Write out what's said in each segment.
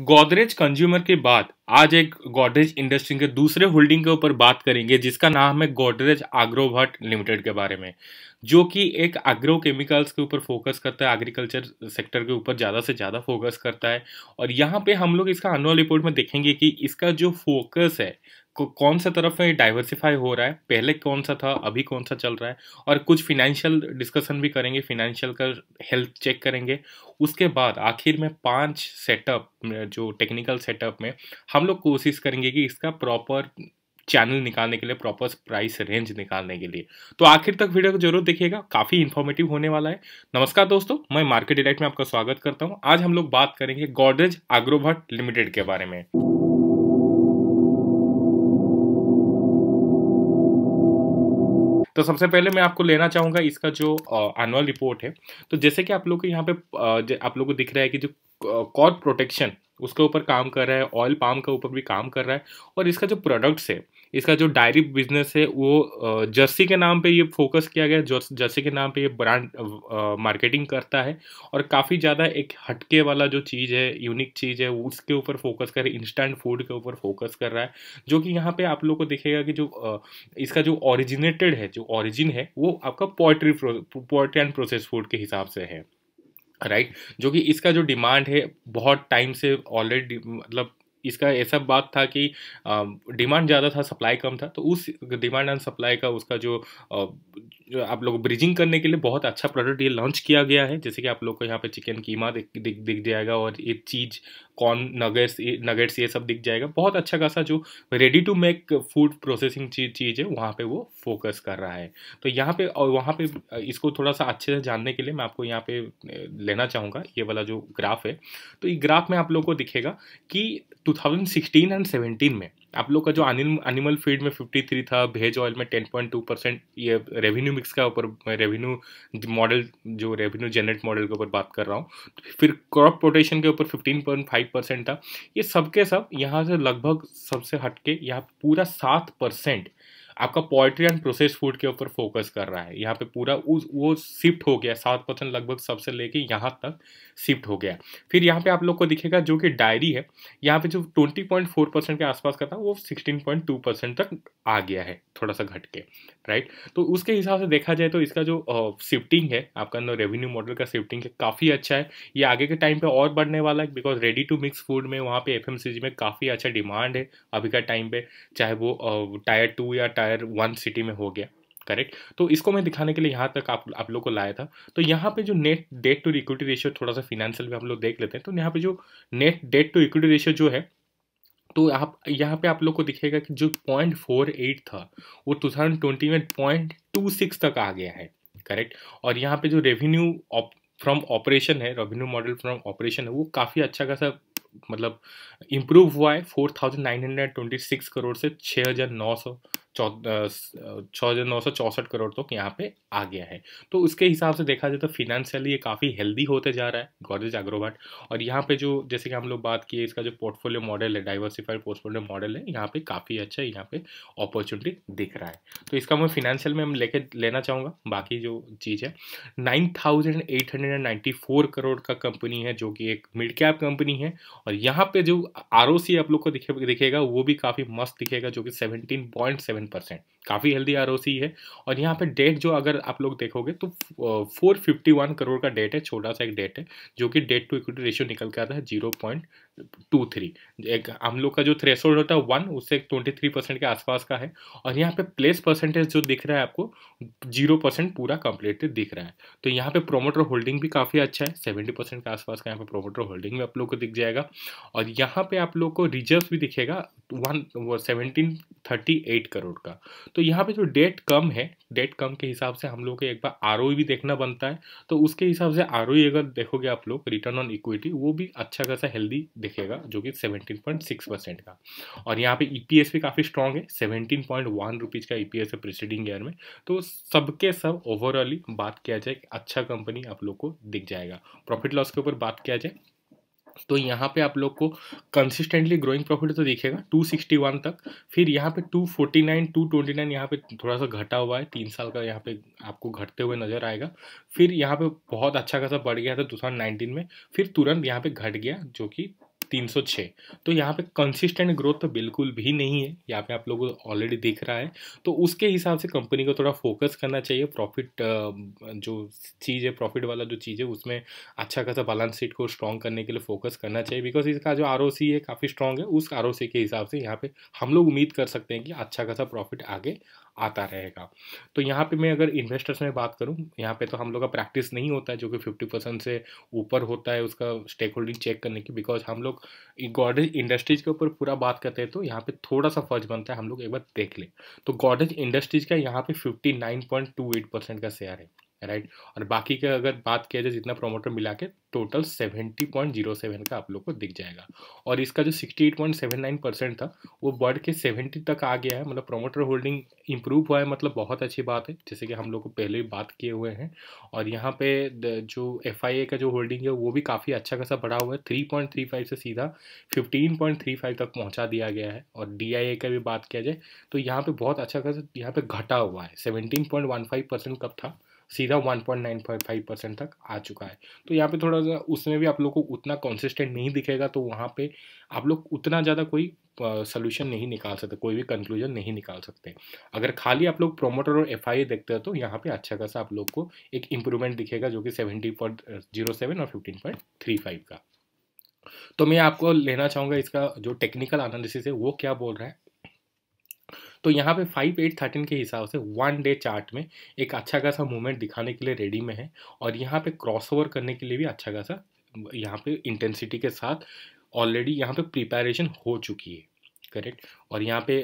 Godrej consumer के बाद आज एक गोदरेज इंडस्ट्री के दूसरे होल्डिंग के ऊपर बात करेंगे जिसका नाम है गोदरेज आग्रोभट लिमिटेड के बारे में जो कि एक एग्रो केमिकल्स के ऊपर फोकस करता है एग्रीकल्चर सेक्टर के ऊपर ज़्यादा से ज़्यादा फोकस करता है और यहाँ पे हम लोग इसका अनुअल रिपोर्ट में देखेंगे कि इसका जो फोकस है कौन सा तरफ में डाइवर्सिफाई हो रहा है पहले कौन सा था अभी कौन सा चल रहा है और कुछ फिनेंशियल डिस्कशन भी करेंगे फिनेंशियल का हेल्थ चेक करेंगे उसके बाद आखिर में पांच सेटअप जो टेक्निकल सेटअप में हम लोग कोशिश करेंगे कि इसका प्रॉपर चैनल निकालने के लिए प्रॉपर प्राइस रेंज निकालने के लिए तो आखिर तक वीडियो को जरूर देखिएगा काफ़ी इन्फॉर्मेटिव होने वाला है नमस्कार दोस्तों मैं मार्केट डिलेक्ट में आपका स्वागत करता हूँ आज हम लोग बात करेंगे गोडरेज आग्रोभट लिमिटेड के बारे में तो सबसे पहले मैं आपको लेना चाहूँगा इसका जो एनुअल रिपोर्ट है तो जैसे कि आप लोग को यहाँ पे आप लोग को दिख रहा है कि जो कॉर्ड प्रोटेक्शन उसके ऊपर काम कर रहा है ऑयल पाम के ऊपर भी काम कर रहा है और इसका जो प्रोडक्ट्स है इसका जो डायरी बिजनेस है वो जर्सी के नाम पे ये फोकस किया गया है जर्सी के नाम पे ये ब्रांड मार्केटिंग करता है और काफ़ी ज़्यादा एक हटके वाला जो चीज़ है यूनिक चीज़ है उसके ऊपर फोकस कर इंस्टेंट फूड के ऊपर फोकस कर रहा है जो कि यहाँ पे आप लोग को देखेगा कि जो इसका जो ओरिजिनेटेड है जो ओरिजिन है वो आपका poultry poultry and process food के हिसाब से है राइट right? जो कि इसका जो डिमांड है बहुत टाइम से ऑलरेडी मतलब इसका ऐसा बात था कि डिमांड ज़्यादा था सप्लाई कम था तो उस डिमांड एंड सप्लाई का उसका जो, जो आप लोग ब्रिजिंग करने के लिए बहुत अच्छा प्रोडक्ट ये लॉन्च किया गया है जैसे कि आप लोग को यहाँ पे चिकन कीमा दिख दिख दिख जाएगा और ये चीज़ कॉर्न नगेट्स नगेट्स ये सब दिख जाएगा बहुत अच्छा खासा जो ready to make food processing चीज़ है वहाँ पर वो फोकस कर रहा है तो यहाँ पर और वहाँ पर इसको थोड़ा सा अच्छे से जानने के लिए मैं आपको यहाँ पर लेना चाहूँगा ये वाला जो ग्राफ है तो ये ग्राफ में आप लोग को दिखेगा कि 2016 एंड 17 में आप लोग का जो एनिमल फीड में 53 था भेज ऑयल में 10.2 परसेंट ये रेवेन्यू मिक्स का ऊपर रेवेन्यू मॉडल जो रेवेन्यू जनरेट मॉडल के ऊपर बात कर रहा हूँ फिर क्रॉप प्रोटेक्शन के ऊपर 15.5 परसेंट था ये सब के सब यहाँ से लगभग सबसे हटके यहाँ पूरा सात परसेंट आपका पोइट्री एंड प्रोसेस फूड के ऊपर फोकस कर रहा है यहाँ पे पूरा उस वो शिफ्ट हो गया सात परसेंट लगभग सबसे लेके यहाँ तक शिफ्ट हो गया फिर यहाँ पे आप लोग को दिखेगा जो कि डायरी है यहाँ पे जो ट्वेंटी पॉइंट फोर परसेंट के आसपास का था वो सिक्सटीन पॉइंट टू परसेंट तक आ गया है थोड़ा सा घट के राइट तो उसके हिसाब से देखा जाए तो इसका जो शिफ्टिंग है आपका ना रेवेन्यू मॉडल का शिफ्टिंग है काफ़ी अच्छा है ये आगे के टाइम पे और बढ़ने वाला है because ready to mix food में वहाँ पे एफ में काफ़ी अच्छा डिमांड है अभी का टाइम पे चाहे वो टायर टू या टायर वन सिटी में हो गया करेक्ट तो इसको मैं दिखाने के लिए यहाँ तक आप आप लोग को लाया था तो यहाँ पे जो net debt to equity ratio थोड़ा सा फिनेंशियल भी हम लोग देख लेते हैं तो यहाँ पे जो net debt to equity ratio जो है तो आप यहाँ पे आप लोग को दिखेगा कि जो पॉइंट फोर एट था वो टू थाउजेंड ट्वेंटी में पॉइंट टू सिक्स तक आ गया है करेक्ट और यहाँ पे जो रेवेन्यू फ्रॉम ऑपरेशन है रेवेन्यू मॉडल फ्रॉम ऑपरेशन है वो काफ़ी अच्छा खासा मतलब इम्प्रूव हुआ है four thousand nine hundred twenty six crore से छः हज़ार नौ सौ छः नौ सौ चौंसठ करोड़ तक तो यहाँ पे आ गया है तो उसके हिसाब से देखा जाए तो फिनेंशियली ये काफ़ी हेल्दी होते जा रहा है गॉर्जेज एग्रोवाट और यहाँ पे जो जैसे कि हम लोग बात किए इसका जो पोर्टफोलियो मॉडल है डाइवर्सिफाइड पोर्टफोलियो मॉडल है यहाँ पे काफ़ी अच्छा यहाँ पे अपॉर्चुनिटी दिख रहा है तो इसका मैं फिनेंशियल में लेके लेना चाहूँगा बाकी जो चीज़ है nine thousand eight hundred and ninety four crore का कंपनी है जो कि एक मिड कैप कंपनी है और यहाँ पे जो आर आप लोग को दिखेगा वो भी काफ़ी मस्त दिखेगा जो कि seventeen point seven seven percent काफ़ी हेल्दी आर है और यहाँ पे डेट जो अगर आप लोग देखोगे तो फोर फिफ्टी वन करोड़ का डेट है छोटा सा एक डेट है जो कि डेट टू इक्विटी रेशियो निकल के आता है जीरो पॉइंट टू थ्री एक हम लोग का जो थ्रेशोल्ड होता है वन उससे ट्वेंटी थ्री परसेंट के आसपास का है और यहाँ पे प्लेस परसेंटेज जो दिख रहा है आपको जीरो परसेंट पूरा कंप्लीट दिख रहा है तो यहाँ पे प्रोमोटर होल्डिंग भी काफ़ी अच्छा है सेवेंटी परसेंट के आसपास का यहाँ पे प्रोमोटर होल्डिंग भी आप लोग को दिख जाएगा और यहाँ पे आप लोग को रिजर्व भी दिखेगा वन वो सेवनटीन थर्टी एट करोड़ का तो यहाँ पे जो डेट कम है डेट कम के हिसाब से हम लोग को एक बार आर e भी देखना बनता है तो उसके हिसाब से आर e अगर देखोगे आप लोग रिटर्न ऑन इक्विटी वो भी अच्छा खासा हेल्दी देखिएगा जो कि 17.6 परसेंट का और यहाँ पे ईपीएस e भी काफ़ी स्ट्रॉन्ग है 17.1 पॉइंट का ईपीएस e है प्रिसीडिंग ईयर में तो सबके सब ओवरऑली सब बात किया जाए कि अच्छा कंपनी आप लोग को दिख जाएगा प्रॉफिट लॉस के ऊपर बात किया जाए तो यहाँ पे आप लोग को कंसिस्टेंटली ग्रोइंग प्रॉफिट तो दिखेगा 261 तक फिर यहाँ पे 249, 229 नाइन यहाँ पे थोड़ा सा घटा हुआ है तीन साल का यहाँ पे आपको घटते हुए नज़र आएगा फिर यहाँ पे बहुत अच्छा खासा बढ़ गया था 2019 में फिर तुरंत यहाँ पे घट गया जो कि तीन सौ छः तो यहाँ पे कंसिस्टेंट ग्रोथ तो बिल्कुल भी नहीं है यहाँ पे आप लोगों को ऑलरेडी दिख रहा है तो उसके हिसाब से कंपनी को थोड़ा फोकस करना चाहिए प्रॉफिट जो चीज़ है प्रॉफिट वाला जो चीज़ है उसमें अच्छा खासा बैलेंस शीट को स्ट्रॉन्ग करने के लिए फोकस करना चाहिए बिकॉज इसका जो आर है काफ़ी स्ट्रॉन्ग है उस आर के हिसाब से यहाँ पर हम लोग उम्मीद कर सकते हैं कि अच्छा खासा प्रॉफिट आगे आता रहेगा तो यहाँ पे मैं अगर इन्वेस्टर्स में बात करूँ यहाँ पे तो हम लोग का प्रैक्टिस नहीं होता है जो कि फिफ्टी परसेंट से ऊपर होता है उसका स्टेक होल्डिंग चेक करने की बिकॉज हम लोग गॉडेज इंडस्ट्रीज के ऊपर पूरा बात करते हैं तो यहाँ पे थोड़ा सा फर्ज बनता है हम लोग एक बार देख ले तो गॉडेज इंडस्ट्रीज का यहाँ पे fifty nine point two eight percent का शेयर है राइट और बाकी का अगर बात किया जाए जितना प्रोमोटर मिला के total seventy point zero seven का आप लोग को दिख जाएगा और इसका जो sixty eight point seven nine percent था वो बढ़ के सेवेंटी तक आ गया है मतलब प्रोमोटर होल्डिंग इम्प्रूव हुआ है मतलब बहुत अच्छी बात है जैसे कि हम लोग को पहले भी बात किए हुए हैं और यहाँ पे जो एफ का जो होल्डिंग है वो भी काफ़ी अच्छा खासा बढ़ा हुआ है थ्री से सीधा फिफ्टीन तक पहुँचा दिया गया है और डी का भी बात किया जाए तो यहाँ पर बहुत अच्छा खासा यहाँ पर घटा हुआ है सेवनटीन कब था सीधा 1.95 परसेंट तक आ चुका है तो यहाँ पे थोड़ा सा उसमें भी आप लोग को उतना कॉन्सिस्टेंट नहीं दिखेगा तो वहाँ पे आप लोग उतना ज़्यादा कोई सोल्यूशन नहीं निकाल सकते कोई भी कंक्लूजन नहीं निकाल सकते अगर खाली आप लोग प्रोमोटर और एफ देखते हो तो यहाँ पे अच्छा खासा आप लोग को एक इम्प्रूवमेंट दिखेगा जो कि सेवेंटी जीरो सेवन और फिफ्टीन पॉइंट थ्री फाइव का तो मैं आपको लेना चाहूँगा इसका जो टेक्निकल एनालिसिस है वो क्या बोल रहा है तो यहाँ पे फाइव एट थर्टीन के हिसाब से वन डे चार्ट में एक अच्छा खासा मूवमेंट दिखाने के लिए रेडी में है और यहाँ पे क्रॉसओवर करने के लिए भी अच्छा खासा यहाँ पे इंटेंसिटी के साथ ऑलरेडी यहाँ पे प्रिपेरेशन हो चुकी है करेक्ट और यहाँ पे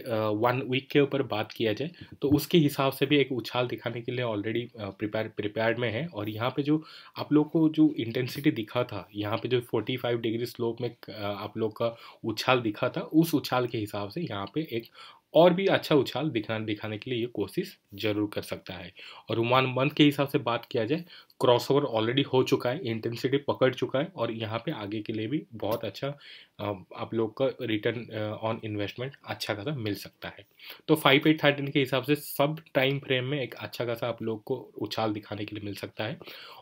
वन वीक के ऊपर बात किया जाए तो उसके हिसाब से भी एक उछाल दिखाने के लिए ऑलरेडी प्रिपेयर प्रिपेयर्ड में है और यहाँ पे जो आप लोग को जो इंटेंसिटी दिखा था यहाँ पे जो फोर्टी फाइव डिग्री स्लोप में आप लोग का उछाल दिखा था उस उछाल के हिसाब से यहाँ पे एक और भी अच्छा उछाल दिखाने दिखाने के लिए ये कोशिश जरूर कर सकता है और रुमान मंथ के हिसाब से बात किया जाए क्रॉसओवर ऑलरेडी हो चुका है इंटेंसिटी पकड़ चुका है और यहाँ पे आगे के लिए भी बहुत अच्छा आप लोग का रिटर्न ऑन इन्वेस्टमेंट अच्छा खासा मिल सकता है तो फाइव एट थर्टीन के हिसाब से सब टाइम फ्रेम में एक अच्छा खासा आप लोग को उछाल दिखाने के लिए मिल सकता है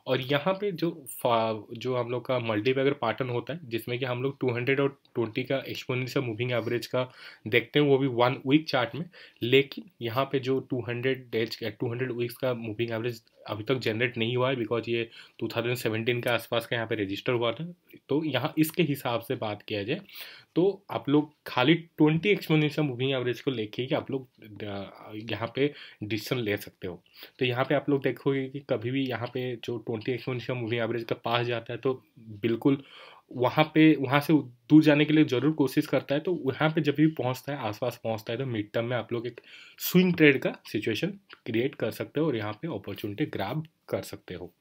और यहाँ पे जो जो हम लोग का मल्टीबैगर पैटर्न होता है जिसमें कि हम लोग टू हंड्रेड और ट्वेंटी का एक्सपोनेंशियल मूविंग एवरेज का देखते हैं वो भी वन वीक चार्ट में लेकिन यहाँ पे जो two hundred days two hundred weeks का मूविंग एवरेज अभी तक जनरेट नहीं हुआ है बिकॉज ये 2017 के आसपास का यहाँ पे रजिस्टर हुआ था तो यहाँ इसके हिसाब से बात किया जाए तो आप लोग खाली 20 एक्सपोनेंशियल मूविंग एवरेज को लेके ही आप लोग यहाँ पे डिसीजन ले सकते हो तो यहाँ पे आप लोग देखोगे कि कभी भी यहाँ पे जो 20 एक्सपोनेंशियल मूविंग एवरेज का पास जाता है तो बिल्कुल वहाँ पे वहाँ से दूर जाने के लिए ज़रूर कोशिश करता है तो वहाँ पे जब भी पहुँचता है आसपास पहुँचता है तो मिड टर्म में आप लोग एक स्विंग ट्रेड का सिचुएशन क्रिएट कर सकते हो और यहाँ पे अपॉर्चुनिटी ग्रैब कर सकते हो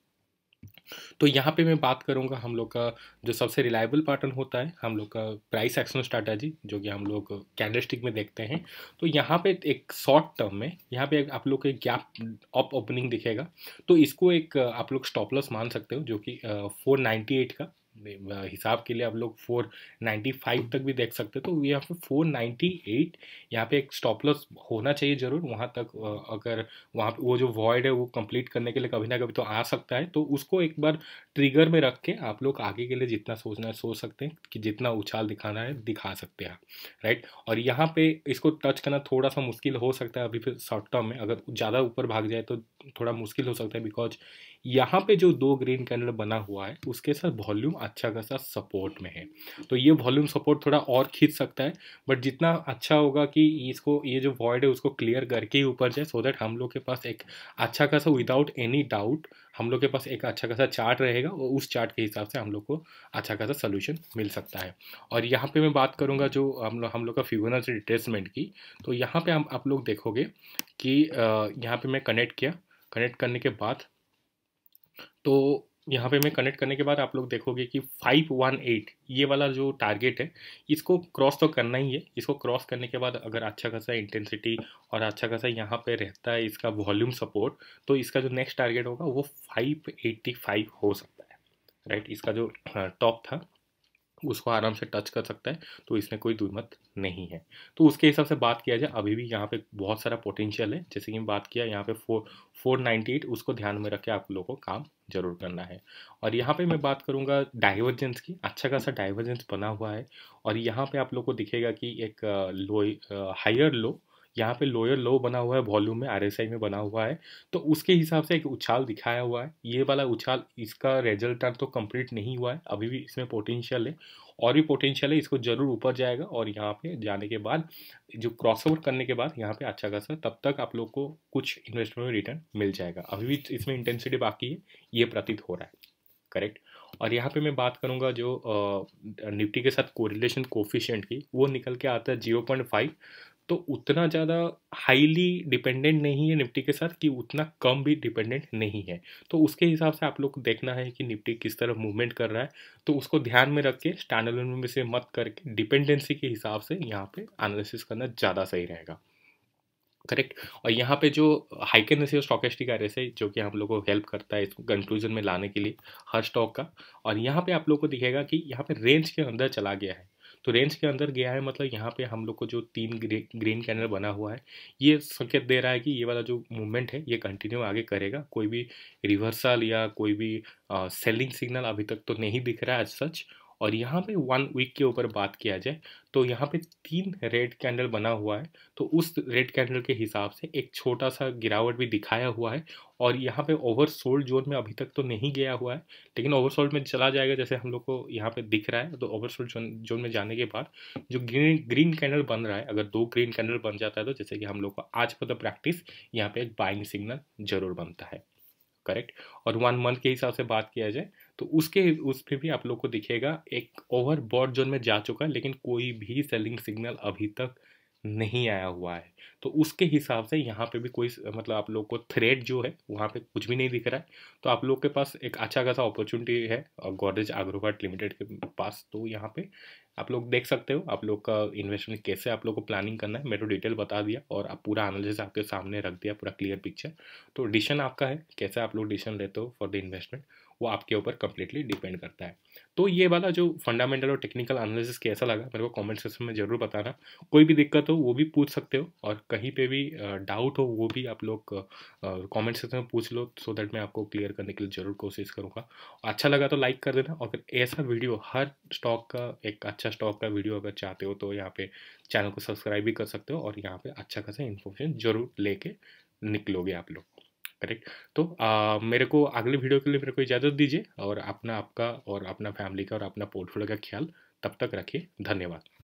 तो यहाँ पे मैं बात करूँगा हम लोग का जो सबसे रिलायबल पैटर्न होता है हम लोग का प्राइस एक्शन स्ट्रैटेजी जो कि हम लोग कैंडल स्टिक में देखते हैं तो यहाँ पे एक शॉर्ट टर्म में यहाँ पे आप लोग को एक गैप अप ओपनिंग दिखेगा तो इसको एक आप लोग स्टॉप लॉस मान सकते हो जो कि फोर नाइन्टी एट का हिसाब के लिए आप लोग 495 तक भी देख सकते तो यहाँ पे 498 यहाँ पे एक स्टॉप लॉस होना चाहिए ज़रूर वहाँ तक अगर वहाँ पे वो जो वॉइड है वो कंप्लीट करने के लिए कभी ना कभी तो आ सकता है तो उसको एक बार ट्रिगर में रख के आप लोग आगे के लिए जितना सोचना है सोच सकते हैं कि जितना उछाल दिखाना है दिखा सकते हैं राइट और यहाँ पे इसको टच करना थोड़ा सा मुश्किल हो सकता है अभी फिर शॉर्ट टर्म में अगर ज़्यादा ऊपर भाग जाए तो थोड़ा मुश्किल हो सकता है बिकॉज यहाँ पे जो दो ग्रीन कैंडल बना हुआ है उसके साथ वॉल्यूम अच्छा खासा सपोर्ट में है तो ये वॉल्यूम सपोर्ट थोड़ा और खींच सकता है बट जितना अच्छा होगा कि इसको ये जो वॉइड है उसको क्लियर करके ही ऊपर जाए सो दैट हम लोग के पास एक अच्छा खासा विदाउट एनी डाउट हम लोग के पास एक अच्छा खासा चार्ट रहेगा और उस चार्ट के हिसाब से हम लोग को अच्छा खासा सोल्यूशन मिल सकता है और यहाँ पर मैं बात करूँगा जो हम लोग हम लोग का फिबोनाची रिट्रेसमेंट की तो यहाँ पर हम आप लोग देखोगे कि यहाँ पर मैं कनेक्ट किया कनेक्ट करने के बाद तो यहाँ पे मैं कनेक्ट करने के बाद आप लोग देखोगे कि 518 ये वाला जो टारगेट है इसको क्रॉस तो करना ही है इसको क्रॉस करने के बाद अगर अच्छा खासा इंटेंसिटी और अच्छा खासा यहाँ पे रहता है इसका वॉल्यूम सपोर्ट तो इसका जो नेक्स्ट टारगेट होगा वो 585 हो सकता है राइट इसका जो टॉप हाँ, था उसको आराम से टच कर सकता है तो इसमें कोई दुमत नहीं है तो उसके हिसाब से बात किया जाए अभी भी यहाँ पे बहुत सारा पोटेंशियल है जैसे कि बात किया यहाँ पे फोर फोर नाइन्टी एट उसको ध्यान में रख के आप लोगों को काम जरूर करना है और यहाँ पे मैं बात करूँगा डाइवर्जेंस की अच्छा खासा डाइवर्जेंस बना हुआ है और यहाँ पे आप लोग को दिखेगा कि एक लो हायर लो यहाँ पे लोअर लो बना हुआ है वॉल्यूम में आर में बना हुआ है तो उसके हिसाब से एक उछाल दिखाया हुआ है ये वाला उछाल इसका रिजल्ट तो कंप्लीट नहीं हुआ है अभी भी इसमें पोटेंशियल है और भी पोटेंशियल है इसको जरूर ऊपर जाएगा और यहाँ पे जाने के बाद जो क्रॉसओवर करने के बाद यहाँ पे अच्छा खासा तब तक आप लोग को कुछ इन्वेस्टमेंट में रिटर्न मिल जाएगा अभी भी इसमें इंटेंसिटी बाकी है ये प्रतीत हो रहा है करेक्ट और यहाँ पे मैं बात करूँगा जो निफ्टी के साथ कोरिलेशन कोफिशियंट की वो निकल के आता है जीरो पॉइंट फाइव तो उतना ज़्यादा हाईली डिपेंडेंट नहीं है निफ्टी के साथ कि उतना कम भी डिपेंडेंट नहीं है तो उसके हिसाब से आप लोग को देखना है कि निफ्टी किस तरह मूवमेंट कर रहा है तो उसको ध्यान में रख के स्टैंडर्ड में से मत करके डिपेंडेंसी के हिसाब से यहाँ पे एनालिसिस करना ज़्यादा सही रहेगा करेक्ट और यहाँ पे जो heikin ratio stochastic R S जो कि हम लोग को हेल्प करता है इस कंक्लूजन में लाने के लिए हर स्टॉक का और यहाँ पे आप लोग को दिखेगा कि यहाँ पे रेंज के अंदर चला गया है तो रेंज के अंदर गया है मतलब यहाँ पे हम लोग को जो तीन ग्रे, ग्रीन कैंडल बना हुआ है ये संकेत दे रहा है कि ये वाला जो मूवमेंट है ये कंटिन्यू आगे करेगा कोई भी रिवर्सल या कोई भी सेलिंग सिग्नल अभी तक तो नहीं दिख रहा है सच और यहाँ पे वन वीक के ऊपर बात किया जाए तो यहाँ पे तीन रेड कैंडल बना हुआ है तो उस रेड कैंडल के हिसाब से एक छोटा सा गिरावट भी दिखाया हुआ है और यहाँ पे ओवर सोल्ड जोन में अभी तक तो नहीं गया हुआ है लेकिन ओवर सोल्ड में चला जाएगा जैसे हम लोग को यहाँ पे दिख रहा है तो ओवर सोल्ड जोन जोन में जाने के बाद जो ग्रीन ग्रीन कैंडल बन रहा है अगर दो ग्रीन कैंडल बन जाता है तो जैसे कि हम लोग को आज पर द प्रैक्टिस यहाँ पर एक बाइंग सिग्नल जरूर बनता है करेक्ट और वन मंथ के हिसाब से बात किया जाए तो उसके उस पर भी आप लोग को दिखेगा एक ओवर बॉड जोन में जा चुका है लेकिन कोई भी सेलिंग सिग्नल अभी तक नहीं आया हुआ है तो उसके हिसाब से यहाँ पे भी कोई मतलब आप लोग को थ्रेड जो है वहाँ पे कुछ भी नहीं दिख रहा है तो आप लोग के पास एक अच्छा खासा अपॉर्चुनिटी है गोदरेज आग्रोवाट लिमिटेड के पास तो यहाँ पे आप लोग देख सकते हो आप लोग का इन्वेस्टमेंट कैसे आप लोग को प्लानिंग करना है मैं तो डिटेल बता दिया और आप पूरा एनालिसिस आपके सामने रख दिया पूरा क्लियर पिक्चर तो डिसीजन आपका है कैसे आप लोग डिसीजन लेते हो फॉर द इन्वेस्टमेंट वो आपके ऊपर कंप्लीटली डिपेंड करता है तो ये वाला जो फंडामेंटल और टेक्निकल एनालिसिस कैसा लगा मेरे को कमेंट सेक्शन में ज़रूर बताना कोई भी दिक्कत हो वो भी पूछ सकते हो और कहीं पे भी डाउट हो वो भी आप लोग कमेंट सेक्शन में पूछ लो सो दैट मैं आपको क्लियर करने के लिए ज़रूर कोशिश करूँगा अच्छा लगा तो लाइक कर देना और फिर ऐसा वीडियो हर स्टॉक का एक अच्छा स्टॉक का वीडियो अगर चाहते हो तो यहाँ पे चैनल को सब्सक्राइब भी कर सकते हो और यहाँ पे अच्छा खासा इन्फॉर्मेशन जरूर लेके निकलोगे आप लोग करेक्ट तो आ, मेरे को अगले वीडियो के लिए मेरे को इजाज़त दीजिए और अपना आपका और अपना फैमिली का और अपना पोर्टफोलियो का ख्याल तब तक रखिए धन्यवाद